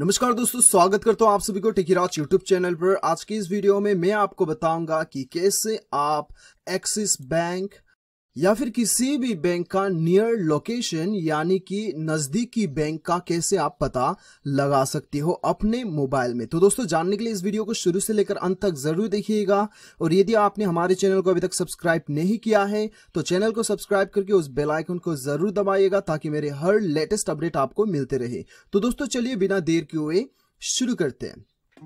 नमस्कार दोस्तों स्वागत करता हूं आप सभी को टिकीराज यूट्यूब चैनल पर आज की इस वीडियो में मैं आपको बताऊंगा कि कैसे आप एक्सिस बैंक या फिर किसी भी बैंक का नियर लोकेशन यानी कि नजदीकी बैंक का कैसे आप पता लगा सकते हो अपने मोबाइल में तो दोस्तों जानने के लिए इस वीडियो को शुरू से लेकर अंत तक जरूर देखिएगा और यदि आपने हमारे चैनल को अभी तक सब्सक्राइब नहीं किया है तो चैनल को सब्सक्राइब करके उस बेलाइकन को जरूर दबाइएगा ताकि मेरे हर लेटेस्ट अपडेट आपको मिलते रहे तो दोस्तों चलिए बिना देर किए शुरू करते हैं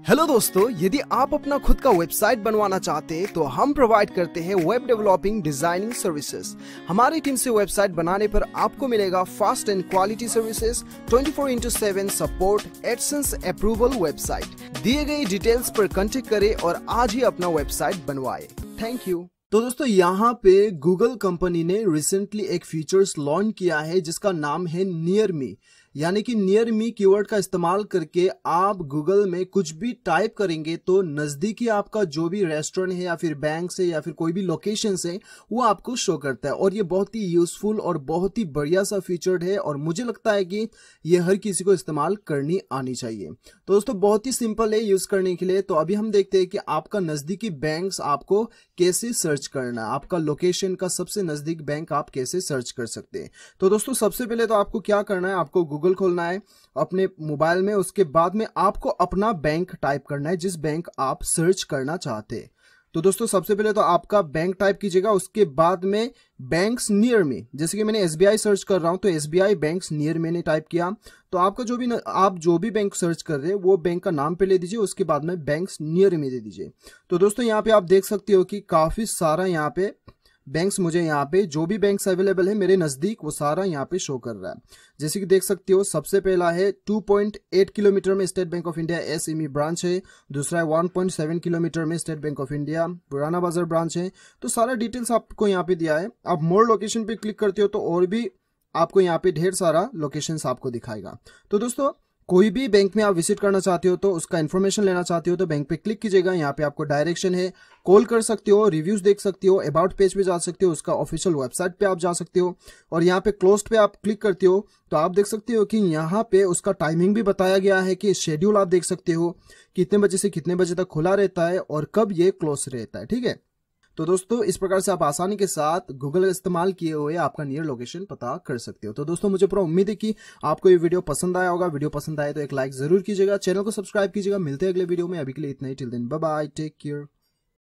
हेलो दोस्तों यदि आप अपना खुद का वेबसाइट बनवाना चाहते हैं तो हम प्रोवाइड करते हैं वेब डेवलपिंग डिजाइनिंग सर्विसेज हमारी टीम से वेबसाइट बनाने पर आपको मिलेगा fast and quality services 24 four into seven support AdSense approval website दिए गए डिटेल्स पर कंटेक्ट करें और आज ही अपना वेबसाइट बनवाए थैंक यू तो दोस्तों यहाँ पे गूगल कंपनी ने रिसेंटली एक फीचर्स लॉन्च किया है जिसका नाम है नियर मी यानी कि नियर मी कीवर्ड का इस्तेमाल करके आप गूगल में कुछ भी टाइप करेंगे तो नज़दीकी आपका जो भी रेस्टोरेंट है या फिर बैंक से या फिर कोई भी लोकेशन से वो आपको शो करता है और ये बहुत ही यूजफुल और बहुत ही बढ़िया सा फीचर्ड है और मुझे लगता है कि ये हर किसी को इस्तेमाल करनी आनी चाहिए तो दोस्तों बहुत ही सिंपल है यूज़ करने के लिए तो अभी हम देखते हैं कि आपका नज़दीकी बैंक आपको कैसे सर्च करना आपका लोकेशन का सबसे नज़दीक बैंक आप कैसे सर्च कर सकते हैं तो दोस्तों सबसे पहले तो आपको क्या करना है आपको गूगल गूगल खोलना है अपने मोबाइल में उसके बाद में आपको अपना बैंक टाइप करना है जिस बैंक आप सर्च करना चाहते हैं तो दोस्तों सबसे पहले तो आपका बैंक टाइप कीजिएगा उसके बाद में बैंक्स नियर में जैसे कि मैंने एस सर्च कर रहा हूं तो एस बैंक्स नियर में टाइप किया तो आपका जो भी न, आप जो भी बैंक सर्च कर रहे हैं वो बैंक का नाम पे ले दीजिए उसके बाद में बैंक्स नियर में दे दीजिए तो दोस्तों यहाँ पे आप देख सकते हो कि काफी सारा यहाँ पे बैंक्स मुझे यहाँ पे जो भी बैंक्स अवेलेबल है मेरे नज़दीक वो सारा यहाँ पे शो कर रहा है जैसे कि देख सकते हो सबसे पहला है 2.8 किलोमीटर में State Bank of India S branch है दूसरा है 1.7 किलोमीटर में स्टेट बैंक ऑफ इंडिया पुराना बाजार ब्रांच है तो सारा डिटेल्स आपको यहाँ पे दिया है आप मोर लोकेशन पे क्लिक करते हो तो और भी आपको यहाँ पे ढेर सारा लोकेशन आपको दिखाएगा तो दोस्तों कोई भी बैंक में आप विजिट करना चाहते हो तो उसका इन्फॉर्मेशन लेना चाहते हो तो बैंक पे क्लिक कीजिएगा यहाँ पे आपको डायरेक्शन है कॉल कर सकते हो रिव्यूज देख सकते हो अबाउट पेज पे जा सकते हो उसका ऑफिशियल वेबसाइट पे आप जा सकते हो और यहाँ पे क्लोज पे आप क्लिक करते हो तो आप देख सकते हो कि यहाँ पे उसका टाइमिंग भी बताया गया है कि शेड्यूल आप देख सकते हो कितने बजे से कितने बजे तक खुला रहता है और कब ये क्लोज रहता है ठीक है तो दोस्तों इस प्रकार से आप आसानी के साथ गूगल इस्तेमाल किए हुए आपका नियर लोकेशन पता कर सकते हो तो दोस्तों मुझे पूरा उम्मीद है कि आपको ये वीडियो पसंद आया होगा वीडियो पसंद आए तो एक लाइक जरूर कीजिएगा चैनल को सब्सक्राइब कीजिएगा मिलते हैं अगले वीडियो में अभी के लिए इतना ही till then bye take care